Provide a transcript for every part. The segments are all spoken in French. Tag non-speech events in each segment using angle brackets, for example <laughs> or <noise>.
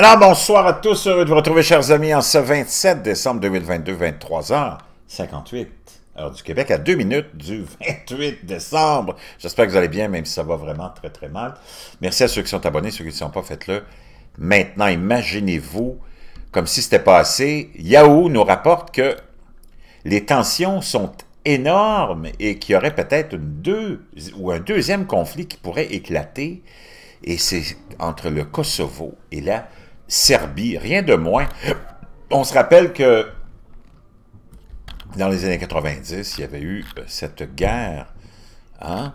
Alors, bonsoir à tous. Heureux de vous retrouver, chers amis, en ce 27 décembre 2022, 23h58, heure du Québec, à deux minutes du 28 décembre. J'espère que vous allez bien, même si ça va vraiment très, très mal. Merci à ceux qui sont abonnés, ceux qui ne sont pas, faites-le. Maintenant, imaginez-vous, comme si c'était pas assez, Yahoo nous rapporte que les tensions sont énormes et qu'il y aurait peut-être deux ou un deuxième conflit qui pourrait éclater et c'est entre le Kosovo et la Serbie, rien de moins. On se rappelle que dans les années 90, il y avait eu euh, cette guerre hein,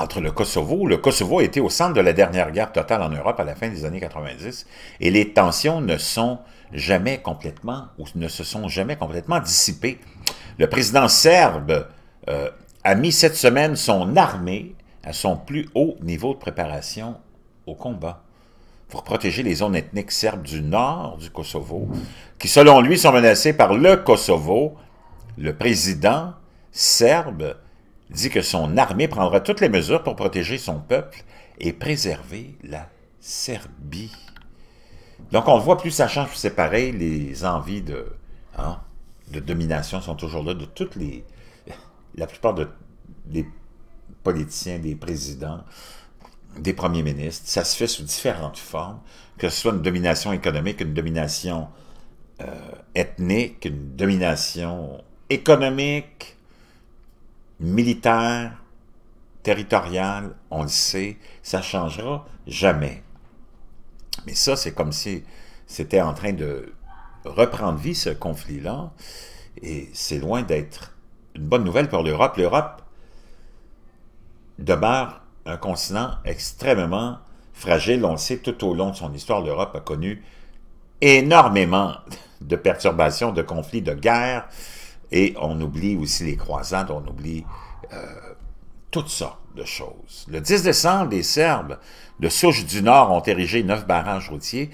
entre le Kosovo. Le Kosovo était au centre de la dernière guerre totale en Europe à la fin des années 90, et les tensions ne sont jamais complètement, ou ne se sont jamais complètement dissipées. Le président serbe euh, a mis cette semaine son armée à son plus haut niveau de préparation au combat pour protéger les zones ethniques serbes du nord du Kosovo, qui selon lui sont menacées par le Kosovo, le président serbe dit que son armée prendra toutes les mesures pour protéger son peuple et préserver la Serbie. Donc on le voit, plus ça change, c'est pareil, les envies de, hein, de domination sont toujours là de toutes les... <laughs> la plupart de, des politiciens, des présidents, des premiers ministres. Ça se fait sous différentes formes, que ce soit une domination économique, une domination euh, ethnique, une domination économique, militaire, territoriale, on le sait, ça changera jamais. Mais ça, c'est comme si c'était en train de reprendre vie, ce conflit-là, et c'est loin d'être une bonne nouvelle pour l'Europe. L'Europe demeure un continent extrêmement fragile. On le sait, tout au long de son histoire, l'Europe a connu énormément de perturbations, de conflits, de guerres. Et on oublie aussi les croisades, on oublie euh, toutes sortes de choses. Le 10 décembre, les Serbes de souche du Nord ont érigé neuf barrages routiers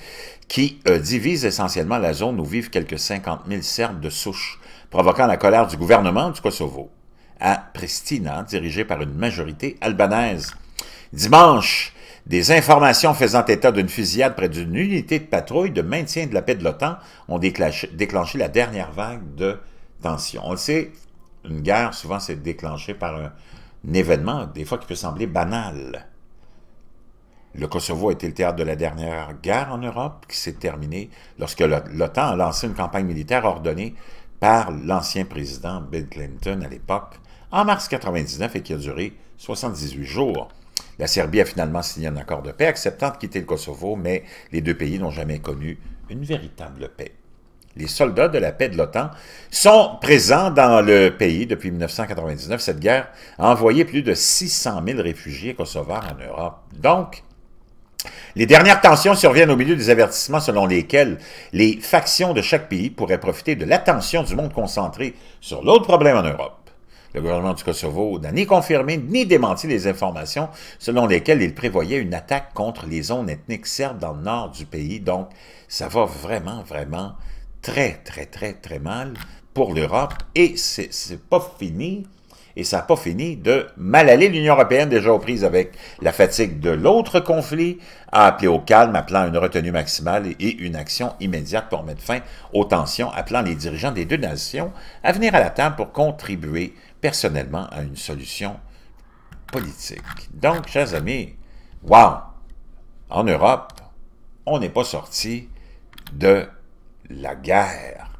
qui euh, divisent essentiellement la zone où vivent quelques 50 000 Serbes de souche, provoquant la colère du gouvernement du Kosovo à Pristina, dirigé par une majorité albanaise. Dimanche, des informations faisant état d'une fusillade près d'une unité de patrouille de maintien de la paix de l'OTAN ont déclenché, la dernière vague de tensions. On le sait, une guerre, souvent, s'est déclenchée par un, événement, des fois qui peut sembler banal. Le Kosovo a été le théâtre de la dernière guerre en Europe, qui s'est terminée lorsque l'OTAN a lancé une campagne militaire ordonnée par l'ancien président Bill Clinton à l'époque, en mars 1999 et qui a duré 78 jours. La Serbie a finalement signé un accord de paix, acceptant de quitter le Kosovo, mais les deux pays n'ont jamais connu une véritable paix. Les soldats de la paix de l'OTAN sont présents dans le pays depuis 1999. Cette guerre a envoyé plus de 600 000 réfugiés kosovars en Europe. Donc, les dernières tensions surviennent au milieu des avertissements selon lesquels les factions de chaque pays pourraient profiter de l'attention du monde concentrée sur l'autre problème en Europe. Le gouvernement du Kosovo n'a ni confirmé ni démenti les informations selon lesquelles il prévoyait une attaque contre les zones ethniques serbes dans le nord du pays. Donc, ça va vraiment, vraiment très, très, très, très mal pour l'Europe. Et c'est pas fini. Et ça n'a pas fini de mal aller. L'Union européenne, déjà aux prises avec la fatigue de l'autre conflit, a appelé au calme, appelant une retenue maximale et une action immédiate pour mettre fin aux tensions, appelant les dirigeants des deux nations à venir à la table pour contribuer personnellement à une solution politique. Donc, chers amis, wow! En Europe, on n'est pas sorti de la guerre.